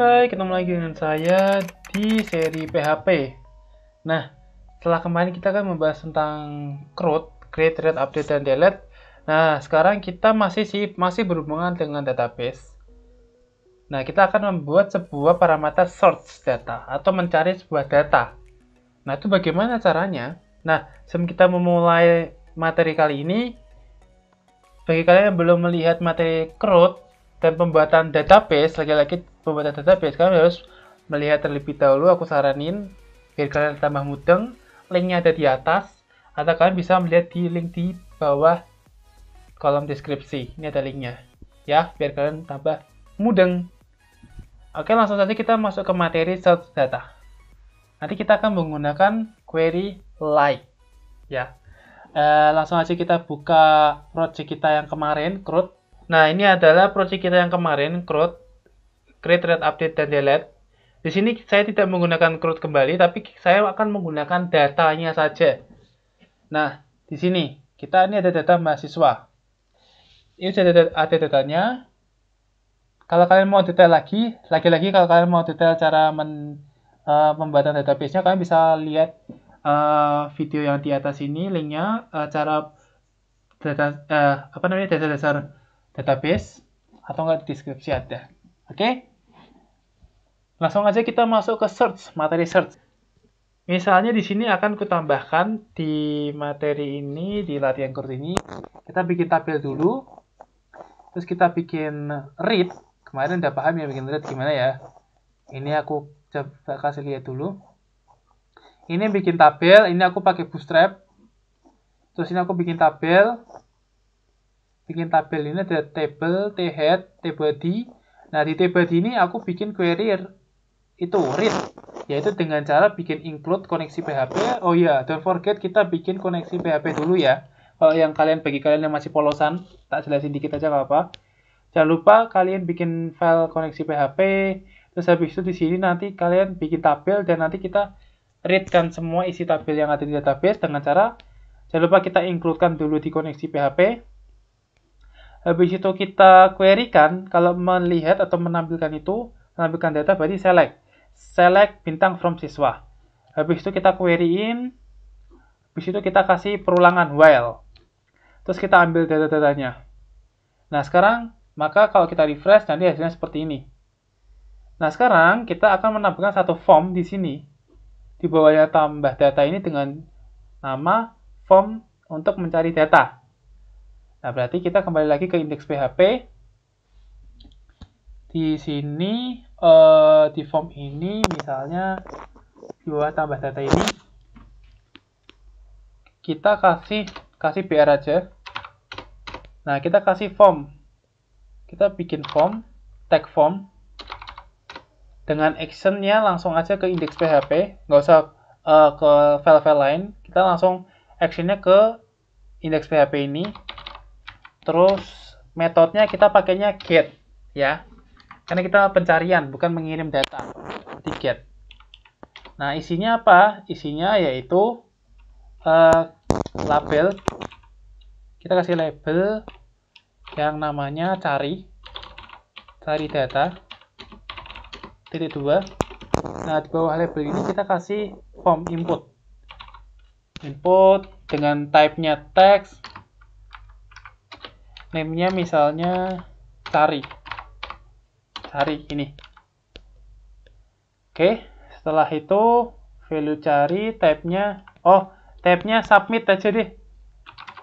Hai, ketemu lagi dengan saya di seri PHP. Nah, setelah kemarin kita kan membahas tentang CRUD, Create, Read, Update, dan Delete. Nah, sekarang kita masih sih masih berhubungan dengan database. Nah, kita akan membuat sebuah parameter search data atau mencari sebuah data. Nah, itu bagaimana caranya? Nah, sebelum kita memulai materi kali ini, bagi kalian yang belum melihat materi CRUD dan pembuatan database, lagi-lagi pembuatan database, kalian harus melihat terlebih dahulu, aku saranin, biar kalian tambah mudeng, linknya ada di atas, atau kalian bisa melihat di link di bawah kolom deskripsi, ini ada linknya, ya, biar kalian tambah mudeng. Oke, langsung saja kita masuk ke materi search data. Nanti kita akan menggunakan query like, ya, eh, langsung aja kita buka project kita yang kemarin, CRUD. Nah, ini adalah project kita yang kemarin, CRUD. Create, Read, Update, dan Delete. Di sini saya tidak menggunakan CRUD kembali, tapi saya akan menggunakan datanya saja. Nah, di sini kita ini ada data mahasiswa. Ini sudah ada, ada datanya. Kalau kalian mau detail lagi, lagi-lagi kalau kalian mau detail cara men, uh, eh, membuat database-nya, kalian bisa lihat uh, video yang di atas ini linknya uh, cara data uh, apa namanya data dasar database atau enggak di deskripsi ada. Oke? Okay? Langsung aja kita masuk ke search, materi search. Misalnya di sini akan kutambahkan di materi ini, di latihan kurs ini, kita bikin tabel dulu, terus kita bikin read, kemarin udah paham ya bikin read gimana ya, ini aku coba kasih lihat dulu, ini bikin tabel ini aku pakai bootstrap terus ini aku bikin tabel bikin tabel ini ada table, t head, t body nah di t body ini aku bikin query itu read yaitu dengan cara bikin include koneksi PHP oh iya yeah, don't forget kita bikin koneksi PHP dulu ya kalau yang kalian bagi kalian yang masih polosan tak jelasin dikit aja apa apa jangan lupa kalian bikin file koneksi PHP terus habis itu di sini nanti kalian bikin tabel dan nanti kita readkan semua isi tabel yang ada di database dengan cara jangan lupa kita includekan dulu di koneksi PHP. Habis itu kita querykan kalau melihat atau menampilkan itu, menampilkan data berarti select. Select bintang from siswa. Habis itu kita queryin. Habis itu kita kasih perulangan while. Terus kita ambil data-datanya. Nah, sekarang maka kalau kita refresh nanti hasilnya seperti ini. Nah, sekarang kita akan menampilkan satu form di sini di bawahnya tambah data ini dengan nama form untuk mencari data. Nah, berarti kita kembali lagi ke indeks PHP. Di sini, eh, di form ini, misalnya di bawah tambah data ini, kita kasih kasih BR aja. Nah, kita kasih form. Kita bikin form, tag form dengan actionnya langsung aja ke indeks PHP nggak usah uh, ke file-file lain kita langsung actionnya ke indeks PHP ini terus metodenya kita pakainya get ya karena kita pencarian bukan mengirim data di get nah isinya apa isinya yaitu uh, label kita kasih label yang namanya cari cari data titik dua nah di bawah label ini kita kasih form input input dengan type-nya text name-nya misalnya cari cari ini oke setelah itu value cari type-nya oh type-nya submit aja deh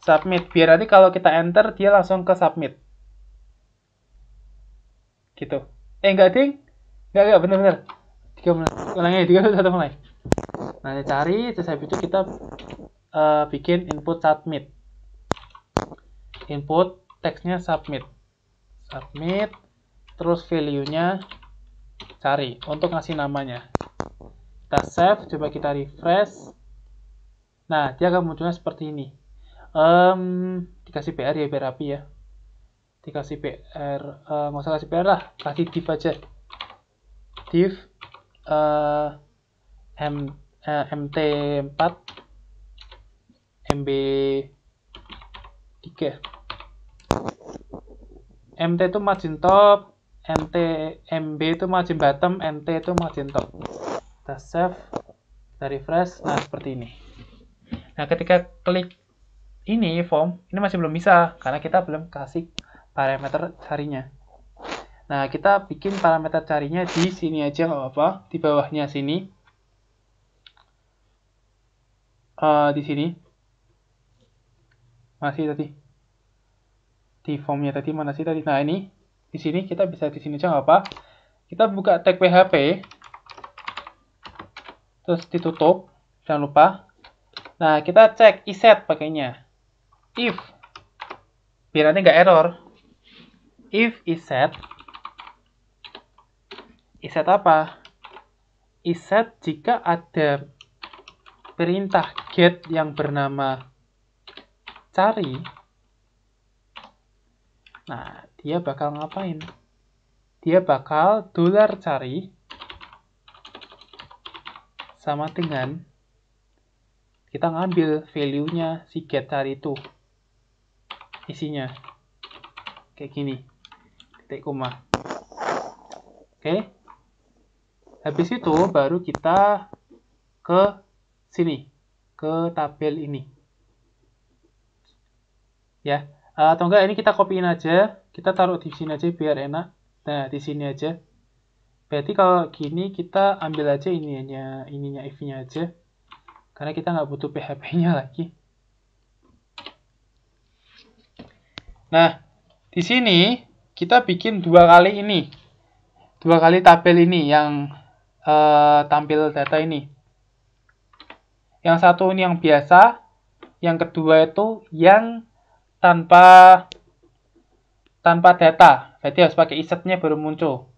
submit biar nanti kalau kita enter dia langsung ke submit gitu eh enggak ding Enggak, enggak, benar-benar Tiga mulai. Ulangi, tiga, satu, mulai. Nah, cari, terus habis itu kita uh, bikin input submit. Input teksnya submit. Submit, terus value-nya cari untuk ngasih namanya. Kita save, coba kita refresh. Nah, dia akan munculnya seperti ini. Um, dikasih PR ya, biar rapi ya. Dikasih PR, uh, eh, nggak usah kasih PR lah, kasih div aja div uh, eh, m uh, eh, mt4 mb3 mt itu margin top MT mb itu margin bottom MT itu margin top kita save kita refresh nah seperti ini nah ketika klik ini form ini masih belum bisa karena kita belum kasih parameter carinya. Nah, kita bikin parameter carinya di sini aja nggak apa-apa, di bawahnya sini. Uh, di sini. Masih tadi. Di formnya tadi mana sih tadi? Nah, ini. Di sini kita bisa di sini aja nggak apa. Kita buka tag PHP. Terus ditutup. Jangan lupa. Nah, kita cek iset pakainya. If. Biar nanti nggak error. If iset iset apa? Iset jika ada perintah get yang bernama cari, nah dia bakal ngapain? Dia bakal dolar cari sama dengan kita ngambil value-nya si get cari itu isinya kayak gini titik koma oke okay? Habis itu baru kita ke sini, ke tabel ini. Ya, eh, atau enggak ini kita copyin aja, kita taruh di sini aja biar enak. Nah, di sini aja. Berarti kalau gini kita ambil aja ininya, ininya if-nya aja. Karena kita nggak butuh PHP-nya lagi. Nah, di sini kita bikin dua kali ini. Dua kali tabel ini yang Eh, tampil data ini. Yang satu ini yang biasa, yang kedua itu yang tanpa tanpa data. Berarti harus pakai isetnya baru muncul.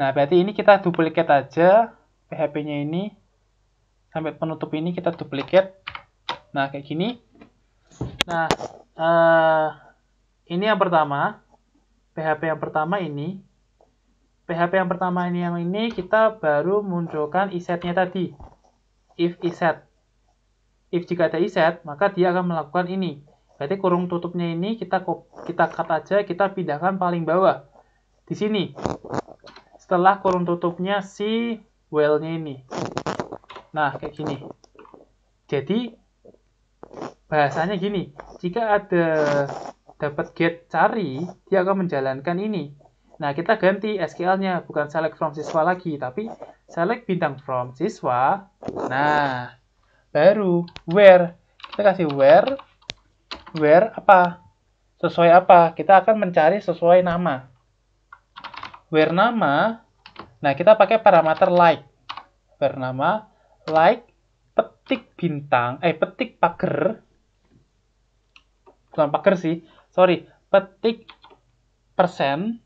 Nah, berarti ini kita duplikat aja PHP-nya ini sampai penutup ini kita duplikat. Nah, kayak gini. Nah, uh, ini yang pertama. PHP yang pertama ini PHP yang pertama ini yang ini kita baru munculkan isetnya tadi. If iset. If jika ada iset, maka dia akan melakukan ini. Berarti kurung tutupnya ini kita kita cut aja, kita pindahkan paling bawah. Di sini. Setelah kurung tutupnya si well-nya ini. Nah, kayak gini. Jadi bahasanya gini, jika ada dapat get cari, dia akan menjalankan ini Nah, kita ganti SQL-nya bukan select from siswa lagi, tapi select bintang from siswa. Nah, baru where. Kita kasih where, where apa? Sesuai apa? Kita akan mencari sesuai nama. Where nama, nah kita pakai parameter like. Where nama, like, petik bintang, eh petik pagar. Bukan pagar sih, sorry, petik persen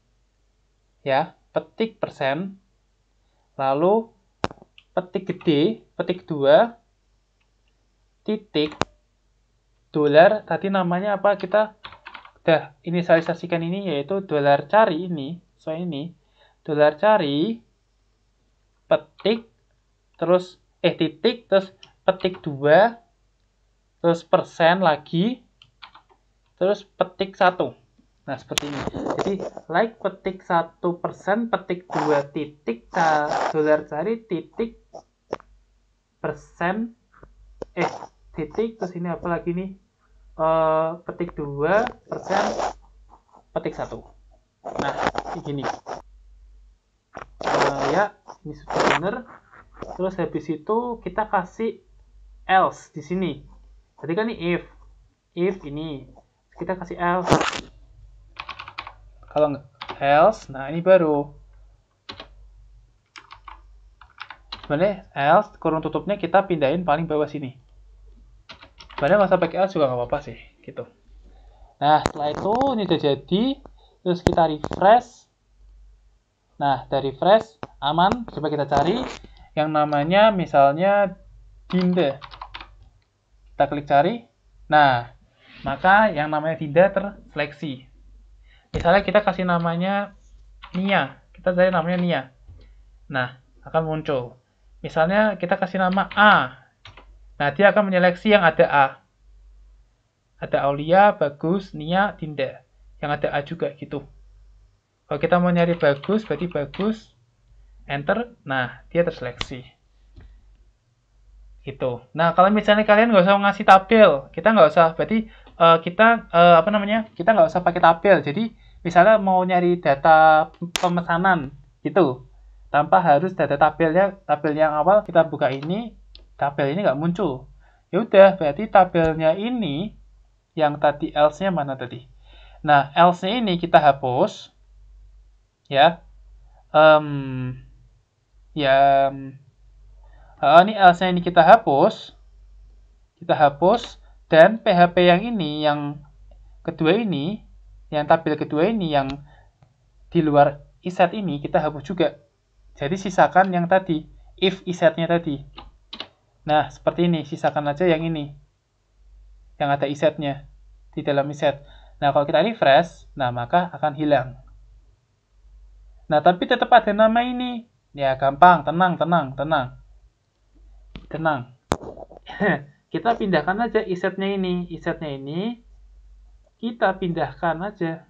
ya petik persen lalu petik gede petik dua titik dolar tadi namanya apa kita udah inisialisasikan ini yaitu dolar cari ini so ini dolar cari petik terus eh titik terus petik dua terus persen lagi terus petik satu Nah, seperti ini. Jadi, like petik satu persen petik dua titik, dolar cari titik, persen, eh, titik, terus ini apa lagi nih? Uh, petik dua persen, petik satu Nah, begini Uh, eh, ya, ini sudah benar. Terus habis itu kita kasih else di sini. Tadi kan ini if. If ini. Kita kasih else kalau else, nah ini baru. Sebenarnya else kurung tutupnya kita pindahin paling bawah sini. Sebenarnya masa pakai else juga nggak apa-apa sih, gitu. Nah setelah itu ini udah jadi, terus kita refresh. Nah dari refresh aman, coba kita cari yang namanya misalnya Dinda. Kita klik cari. Nah, maka yang namanya Dinda terseleksi misalnya kita kasih namanya Nia kita cari namanya Nia nah akan muncul misalnya kita kasih nama A nah dia akan menyeleksi yang ada A ada Aulia, Bagus, Nia, Dinda yang ada A juga gitu kalau kita mau nyari Bagus berarti Bagus enter nah dia terseleksi gitu. Nah, kalau misalnya kalian nggak usah ngasih tabel, kita nggak usah, berarti uh, kita uh, apa namanya, kita nggak usah pakai tabel. Jadi misalnya mau nyari data pemesanan gitu tanpa harus data tabelnya tabel yang awal kita buka ini tabel ini nggak muncul ya udah berarti tabelnya ini yang tadi else-nya mana tadi nah else-nya ini kita hapus ya um, ya uh, ini else-nya ini kita hapus kita hapus dan PHP yang ini yang kedua ini yang tabel kedua ini yang di luar iset ini kita hapus juga. Jadi sisakan yang tadi, if isetnya tadi. Nah, seperti ini, sisakan aja yang ini. Yang ada isetnya di dalam iset. Nah, kalau kita refresh, nah maka akan hilang. Nah, tapi tetap ada nama ini. Ya, gampang, tenang, tenang, tenang. Tenang. kita pindahkan aja isetnya ini, isetnya ini, kita pindahkan aja.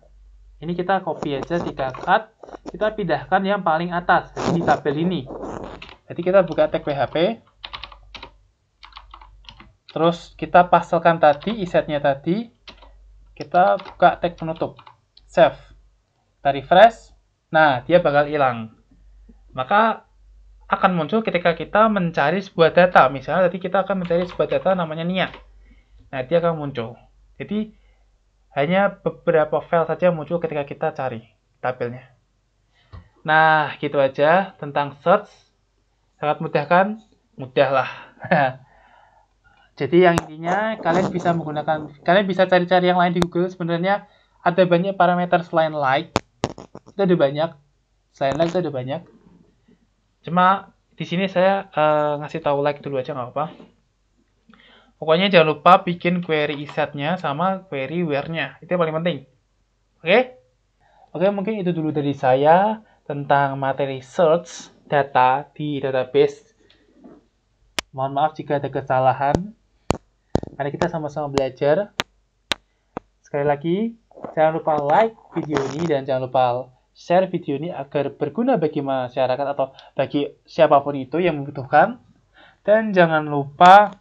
Ini kita copy aja tiga cut, kita pindahkan yang paling atas di tabel ini. Jadi kita buka tag PHP. Terus kita pasalkan tadi, isetnya tadi. Kita buka tag penutup. Save. Kita refresh. Nah, dia bakal hilang. Maka akan muncul ketika kita mencari sebuah data. Misalnya tadi kita akan mencari sebuah data namanya niat Nah, dia akan muncul. Jadi, hanya beberapa file saja muncul ketika kita cari tabelnya. Nah, gitu aja tentang search. Sangat mudah kan? Mudah lah. Jadi yang intinya kalian bisa menggunakan, kalian bisa cari-cari yang lain di Google. Sebenarnya ada banyak parameter selain like. Itu ada banyak. Selain like itu ada banyak. Cuma di sini saya uh, ngasih tahu like dulu aja nggak apa-apa. Pokoknya jangan lupa bikin query isetnya sama query where-nya. Itu yang paling penting. Oke? Okay? Oke, okay, mungkin itu dulu dari saya tentang materi search data di database. Mohon maaf jika ada kesalahan. Mari kita sama-sama belajar. Sekali lagi, jangan lupa like video ini dan jangan lupa share video ini agar berguna bagi masyarakat atau bagi siapapun itu yang membutuhkan. Dan jangan lupa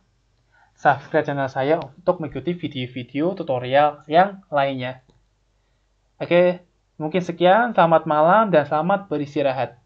subscribe channel saya untuk mengikuti video-video tutorial yang lainnya. Oke, mungkin sekian. Selamat malam dan selamat beristirahat.